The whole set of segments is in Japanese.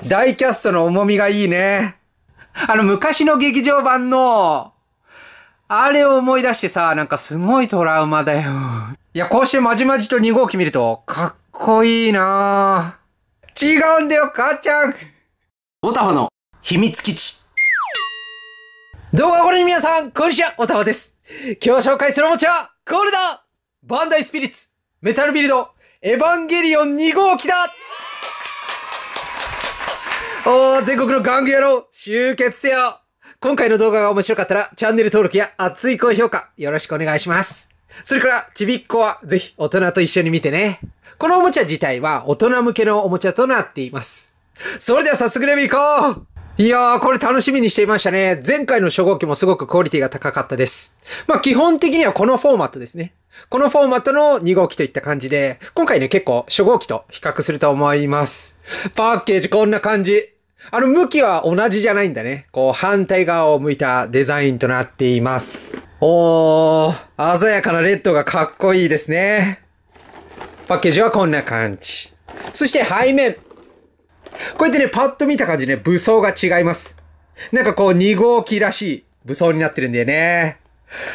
大キャストの重みがいいね。あの、昔の劇場版の、あれを思い出してさ、なんかすごいトラウマだよ。いや、こうしてまじまじと2号機見ると、かっこいいな違うんだよ、母ちゃんオタフの秘密基地。動画をご覧の皆さん、こんにちは、オタフです。今日紹介するおもちゃは、これだバンダイスピリッツ、メタルビルド、エヴァンゲリオン2号機だおー、全国の玩具野郎、集結せよ今回の動画が面白かったら、チャンネル登録や熱い高評価、よろしくお願いします。それから、ちびっこは、ぜひ、大人と一緒に見てね。このおもちゃ自体は、大人向けのおもちゃとなっています。それでは早速レビュー行こういやー、これ楽しみにしていましたね。前回の初号機もすごくクオリティが高かったです。まあ基本的にはこのフォーマットですね。このフォーマットの2号機といった感じで、今回ね結構初号機と比較すると思います。パッケージこんな感じ。あの向きは同じじゃないんだね。こう反対側を向いたデザインとなっています。おー、鮮やかなレッドがかっこいいですね。パッケージはこんな感じ。そして背面。こうやってね、パッと見た感じね、武装が違います。なんかこう、2号機らしい武装になってるんだよね。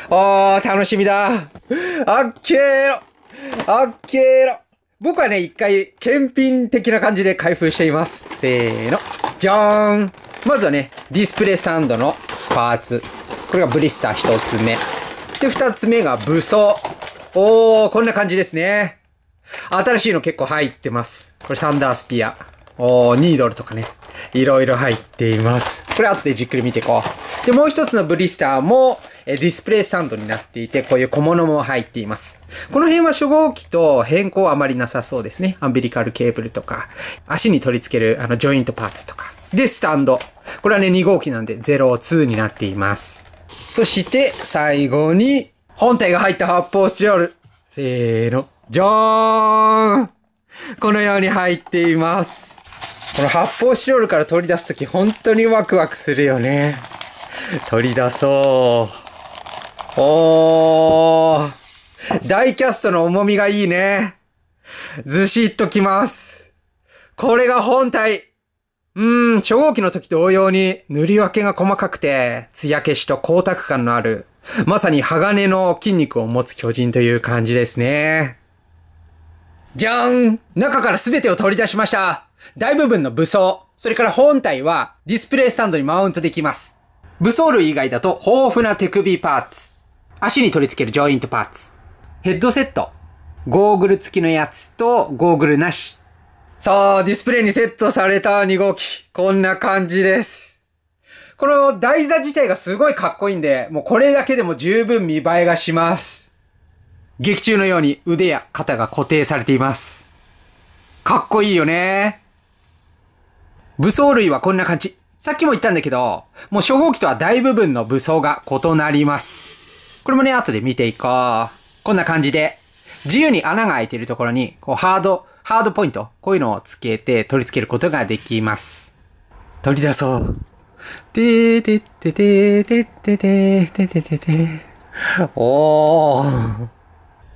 あー、楽しみだ。あっけーろ。あっけーろ。僕はね、一回、検品的な感じで開封しています。せーの。じゃーん。まずはね、ディスプレイスタンドのパーツ。これがブリスター1つ目。で、2つ目が武装。おー、こんな感じですね。新しいの結構入ってます。これサンダースピア。おニードルとかね、いろいろ入っています。これ後でじっくり見ていこう。で、もう一つのブリスターも、えディスプレイスタンドになっていて、こういう小物も入っています。この辺は初号機と変更あまりなさそうですね。アンビリカルケーブルとか、足に取り付けるあのジョイントパーツとか。で、スタンド。これはね、2号機なんで02になっています。そして、最後に、本体が入った発泡スチロール。せーの、じゃーんこのように入っています。この発泡スチロールから取り出すとき本当にワクワクするよね。取り出そう。おー。イキャストの重みがいいね。ずしっときます。これが本体。うーん、初号機の時同様に塗り分けが細かくて、艶消しと光沢感のある、まさに鋼の筋肉を持つ巨人という感じですね。じゃーん中から全てを取り出しました大部分の武装、それから本体はディスプレイスタンドにマウントできます。武装類以外だと豊富な手首パーツ、足に取り付けるジョイントパーツ、ヘッドセット、ゴーグル付きのやつとゴーグルなし。さあ、ディスプレイにセットされた2号機、こんな感じです。この台座自体がすごいかっこいいんで、もうこれだけでも十分見栄えがします。劇中のように腕や肩が固定されています。かっこいいよね。武装類はこんな感じ。さっきも言ったんだけど、もう初号機とは大部分の武装が異なります。これもね、後で見ていこう。こんな感じで、自由に穴が開いているところに、こうハード、ハードポイント、こういうのをつけて取り付けることができます。取り出そう。てーてっててーてってーてててておー。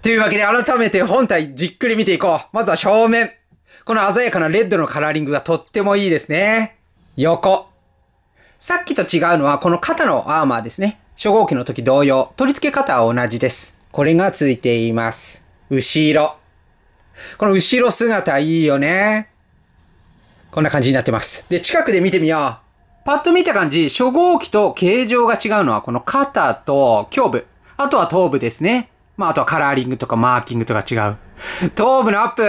というわけで改めて本体じっくり見ていこう。まずは正面。この鮮やかなレッドのカラーリングがとってもいいですね。横。さっきと違うのはこの肩のアーマーですね。初号機の時同様、取り付け方は同じです。これが付いています。後ろ。この後ろ姿いいよね。こんな感じになってます。で、近くで見てみよう。パッと見た感じ、初号機と形状が違うのはこの肩と胸部。あとは頭部ですね。まあ、あとはカラーリングとかマーキングとか違う。頭部のアップ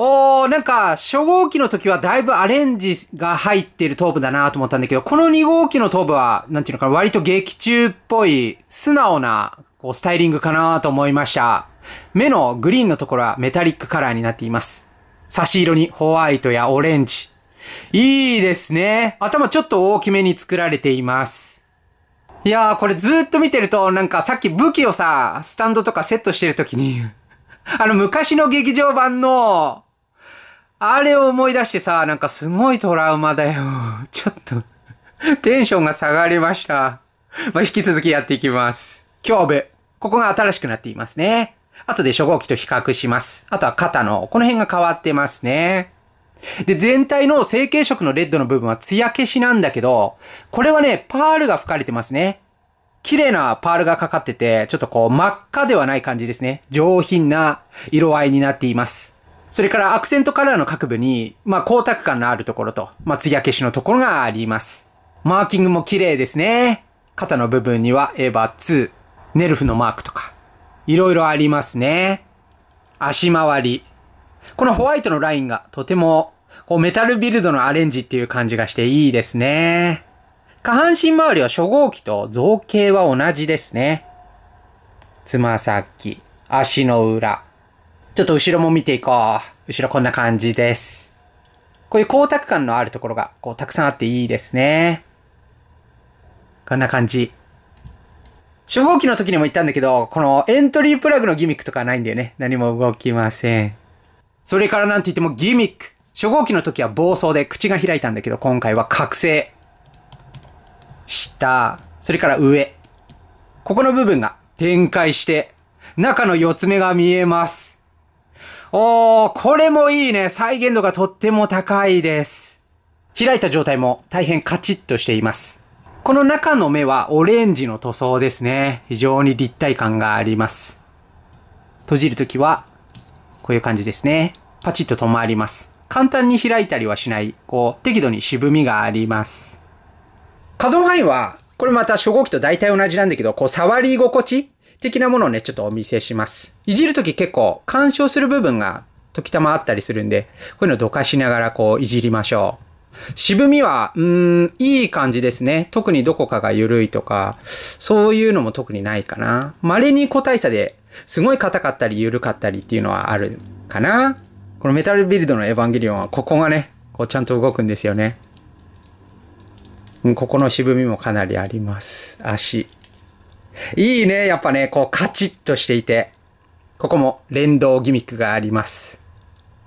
おー、なんか、初号機の時はだいぶアレンジが入ってる頭部だなと思ったんだけど、この2号機の頭部は、なんていうのかな、割と劇中っぽい、素直な、こう、スタイリングかなと思いました。目のグリーンのところはメタリックカラーになっています。差し色にホワイトやオレンジ。いいですね。頭ちょっと大きめに作られています。いやー、これずっと見てると、なんかさっき武器をさ、スタンドとかセットしてる時に あの昔の劇場版のあれを思い出してさ、なんかすごいトラウマだよ。ちょっとテンションが下がりました。まあ、引き続きやっていきます。胸部。ここが新しくなっていますね。後で初号機と比較します。あとは肩の、この辺が変わってますね。で、全体の成型色のレッドの部分は艶消しなんだけど、これはね、パールが吹かれてますね。綺麗なパールがかかってて、ちょっとこう真っ赤ではない感じですね。上品な色合いになっています。それからアクセントカラーの各部に、まあ、光沢感のあるところと、まあ、艶消しのところがあります。マーキングも綺麗ですね。肩の部分にはエヴァ2、ネルフのマークとか、いろいろありますね。足回り。このホワイトのラインがとても、こうメタルビルドのアレンジっていう感じがしていいですね。下半身周りは初号機と造形は同じですね。つま先、足の裏、ちょっと後ろも見ていこう。後ろこんな感じです。こういう光沢感のあるところが、こう、たくさんあっていいですね。こんな感じ。初号機の時にも言ったんだけど、このエントリープラグのギミックとかないんだよね。何も動きません。それからなんと言ってもギミック。初号機の時は暴走で口が開いたんだけど、今回は覚醒。下。それから上。ここの部分が展開して、中の四つ目が見えます。おー、これもいいね。再現度がとっても高いです。開いた状態も大変カチッとしています。この中の目はオレンジの塗装ですね。非常に立体感があります。閉じるときは、こういう感じですね。パチッと止まります。簡単に開いたりはしない、こう、適度に渋みがあります。可動範囲は、これまた初号機と大体同じなんだけど、こう、触り心地的なものをね、ちょっとお見せします。いじるとき結構干渉する部分が時たまあったりするんで、こういうのをどかしながらこういじりましょう。渋みは、うーん、いい感じですね。特にどこかが緩いとか、そういうのも特にないかな。稀に個体差で、すごい硬かったり緩かったりっていうのはあるかな。このメタルビルドのエヴァンゲリオンは、ここがね、こうちゃんと動くんですよね。うん、ここの渋みもかなりあります。足。いいね。やっぱね、こうカチッとしていて。ここも連動ギミックがあります。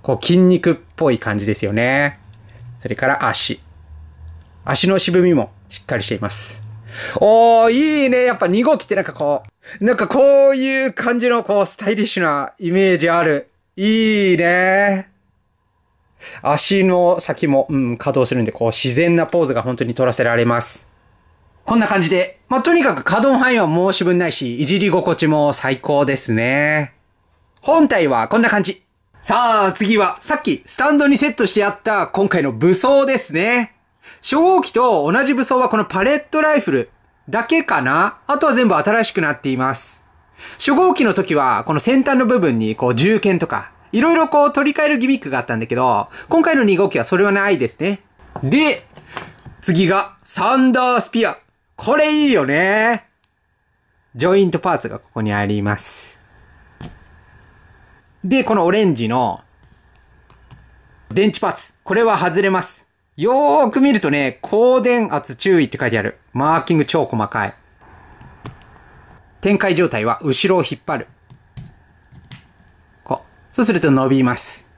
こう筋肉っぽい感じですよね。それから足。足の渋みもしっかりしています。おー、いいね。やっぱ2号機ってなんかこう、なんかこういう感じのこうスタイリッシュなイメージある。いいね。足の先も、うん、稼働するんで、こう自然なポーズが本当に取らせられます。こんな感じでまあ、とにかく可動範囲は申し分ないし、いじり心地も最高ですね。本体はこんな感じ。さあ、次は、さっきスタンドにセットしてあった今回の武装ですね。初号機と同じ武装はこのパレットライフルだけかなあとは全部新しくなっています。初号機の時は、この先端の部分にこう銃剣とか、いろいろこう取り替えるギミックがあったんだけど、今回の2号機はそれはないですね。で、次が、サンダースピア。これいいよね。ジョイントパーツがここにあります。で、このオレンジの電池パーツ。これは外れます。よーく見るとね、高電圧注意って書いてある。マーキング超細かい。展開状態は後ろを引っ張る。こう。そうすると伸びます。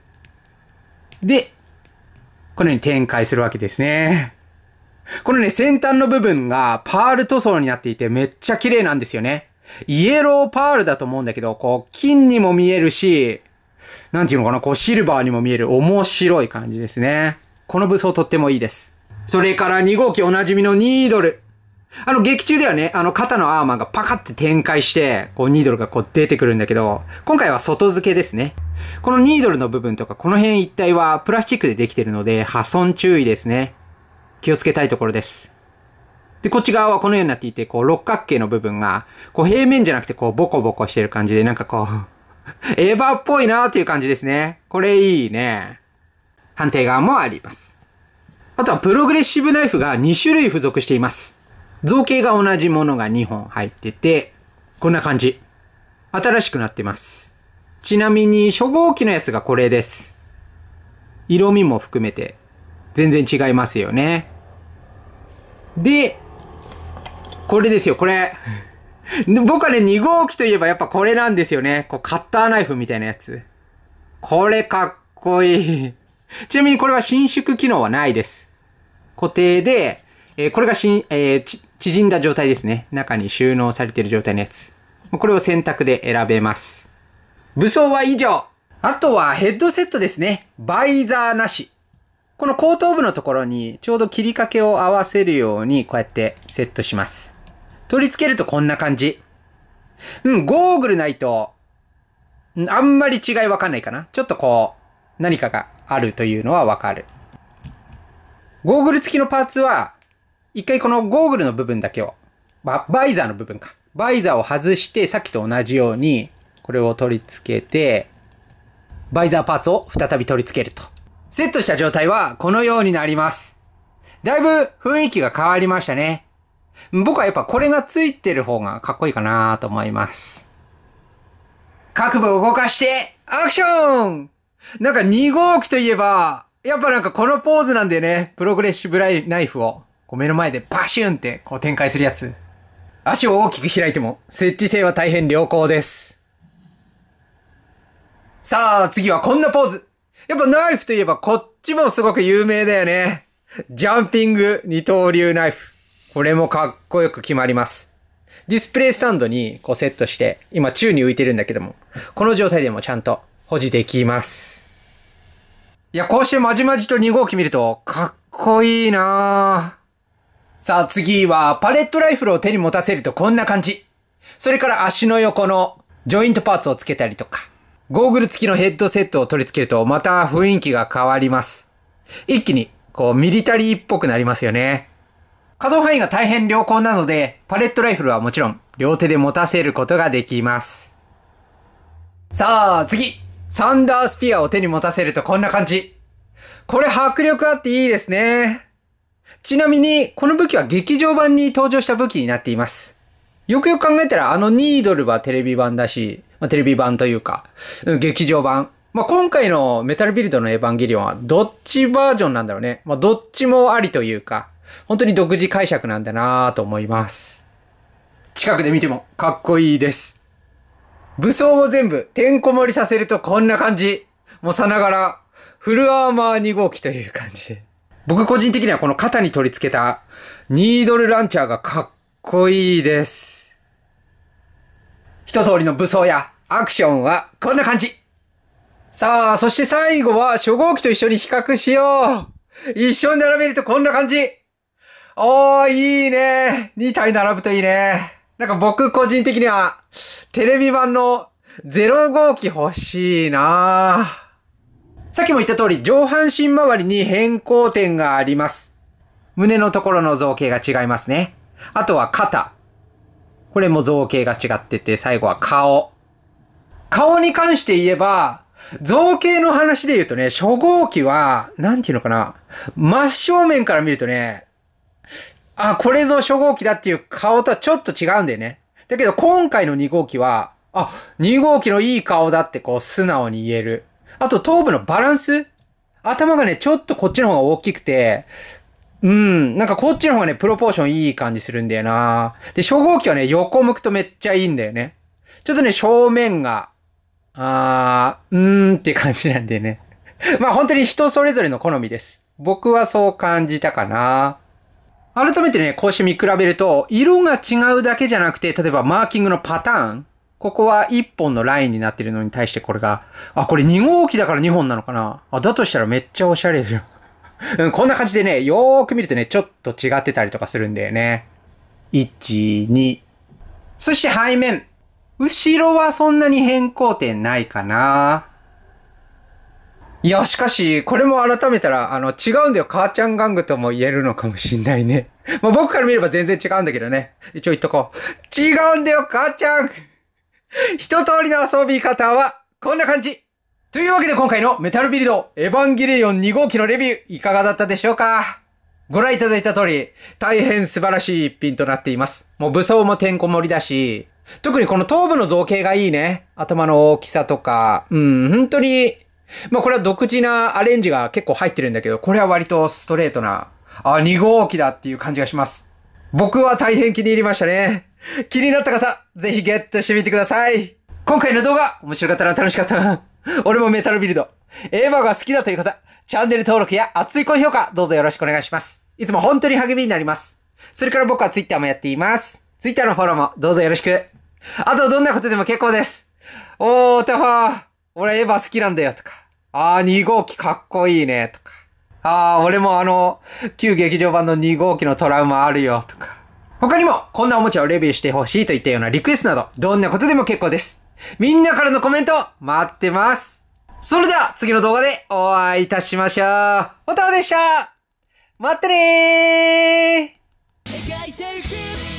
で、このように展開するわけですね。このね、先端の部分がパール塗装になっていてめっちゃ綺麗なんですよね。イエローパールだと思うんだけど、こう、金にも見えるし、なんていうのかな、こう、シルバーにも見える面白い感じですね。この武装とってもいいです。それから2号機おなじみのニードル。あの、劇中ではね、あの、肩のアーマーがパカって展開して、こう、ニードルがこう出てくるんだけど、今回は外付けですね。このニードルの部分とか、この辺一帯はプラスチックでできてるので、破損注意ですね。気をつけたいところです。で、こっち側はこのようになっていて、こう、六角形の部分が、こう、平面じゃなくて、こう、ボコボコしてる感じで、なんかこう エヴァっぽいなーっていう感じですね。これいいね。判定側もあります。あとは、プログレッシブナイフが2種類付属しています。造形が同じものが2本入ってて、こんな感じ。新しくなってます。ちなみに、初号機のやつがこれです。色味も含めて、全然違いますよね。で、これですよ、これ。僕はね、2号機といえばやっぱこれなんですよね。こう、カッターナイフみたいなやつ。これかっこいい。ちなみにこれは伸縮機能はないです。固定で、えー、これがしん、えー、縮んだ状態ですね。中に収納されている状態のやつ。これを選択で選べます。武装は以上。あとはヘッドセットですね。バイザーなし。この後頭部のところにちょうど切りかけを合わせるようにこうやってセットします。取り付けるとこんな感じ。うん、ゴーグルないと、あんまり違いわかんないかな。ちょっとこう、何かがあるというのはわかる。ゴーグル付きのパーツは、一回このゴーグルの部分だけを、ババイザーの部分か。バイザーを外して、さっきと同じように、これを取り付けて、バイザーパーツを再び取り付けると。セットした状態はこのようになります。だいぶ雰囲気が変わりましたね。僕はやっぱこれがついてる方がかっこいいかなと思います。各部を動かして、アクションなんか2号機といえば、やっぱなんかこのポーズなんだよね。プログレッシブライナイフをこう目の前でパシュンってこう展開するやつ。足を大きく開いても設置性は大変良好です。さあ次はこんなポーズやっぱナイフといえばこっちもすごく有名だよね。ジャンピング二刀流ナイフ。これもかっこよく決まります。ディスプレイスタンドにこうセットして、今宙に浮いてるんだけども、この状態でもちゃんと保持できます。いや、こうしてまじまじと2号機見ると、かっこいいなさあ次は、パレットライフルを手に持たせるとこんな感じ。それから足の横のジョイントパーツをつけたりとか、ゴーグル付きのヘッドセットを取り付けるとまた雰囲気が変わります。一気にこうミリタリーっぽくなりますよね。可動範囲が大変良好なので、パレットライフルはもちろん両手で持たせることができます。さあ、次サンダースピアを手に持たせるとこんな感じ。これ迫力あっていいですね。ちなみに、この武器は劇場版に登場した武器になっています。よくよく考えたらあのニードルはテレビ版だし、まあ、テレビ版というか、劇場版。まあ、今回のメタルビルドのエヴァンゲリオンはどっちバージョンなんだろうね。まあ、どっちもありというか、本当に独自解釈なんだなと思います。近くで見てもかっこいいです。武装を全部てんこ盛りさせるとこんな感じ。もうさながら、フルアーマー2号機という感じで。僕個人的にはこの肩に取り付けたニードルランチャーがかっこいいです。一通りの武装やアクションはこんな感じ。さあ、そして最後は初号機と一緒に比較しよう。一緒に並べるとこんな感じ。おー、いいね。2体並ぶといいね。なんか僕個人的には、テレビ版の0号機欲しいなさっきも言った通り、上半身周りに変更点があります。胸のところの造形が違いますね。あとは肩。これも造形が違ってて、最後は顔。顔に関して言えば、造形の話で言うとね、初号機は、なんていうのかな。真正面から見るとね、あ、これぞ初号機だっていう顔とはちょっと違うんだよね。だけど今回の2号機は、あ、2号機のいい顔だってこう素直に言える。あと頭部のバランス頭がね、ちょっとこっちの方が大きくて、うん。なんかこっちの方がね、プロポーションいい感じするんだよな。で、初号機はね、横向くとめっちゃいいんだよね。ちょっとね、正面が、あー、うーんって感じなんでね。まあ本当に人それぞれの好みです。僕はそう感じたかな。改めてね、こうして見比べると、色が違うだけじゃなくて、例えばマーキングのパターン。ここは1本のラインになってるのに対してこれが、あ、これ2号機だから2本なのかなあ、だとしたらめっちゃオシャレじゃん。うん、こんな感じでね、よーく見るとね、ちょっと違ってたりとかするんだよね。1、2。そして背面。後ろはそんなに変更点ないかな。いや、しかし、これも改めたら、あの、違うんだよ。母ちゃん玩具とも言えるのかもしんないね。まあ、僕から見れば全然違うんだけどね。一応言っとこう。違うんだよ、母ちゃん一通りの遊び方は、こんな感じというわけで今回のメタルビルド、エヴァンゲリオン2号機のレビュー、いかがだったでしょうかご覧いただいた通り、大変素晴らしい一品となっています。もう武装もてんこ盛りだし、特にこの頭部の造形がいいね。頭の大きさとか、うん、本当に、まあこれは独自なアレンジが結構入ってるんだけど、これは割とストレートな、あ、2号機だっていう感じがします。僕は大変気に入りましたね。気になった方、ぜひゲットしてみてください。今回の動画、面白かったら楽しかった。俺もメタルビルド。エヴァが好きだという方、チャンネル登録や熱い高評価、どうぞよろしくお願いします。いつも本当に励みになります。それから僕は Twitter もやっています。Twitter のフォローもどうぞよろしく。あと、どんなことでも結構です。おー、タファー、俺エヴァ好きなんだよ、とか。あー、2号機かっこいいね、とか。あー、俺もあの、旧劇場版の2号機のトラウマあるよ、とか。他にも、こんなおもちゃをレビューしてほしいといったようなリクエストなど、どんなことでも結構です。みんなからのコメント待ってますそれでは次の動画でお会いいたしましょうおたわでしたまったねー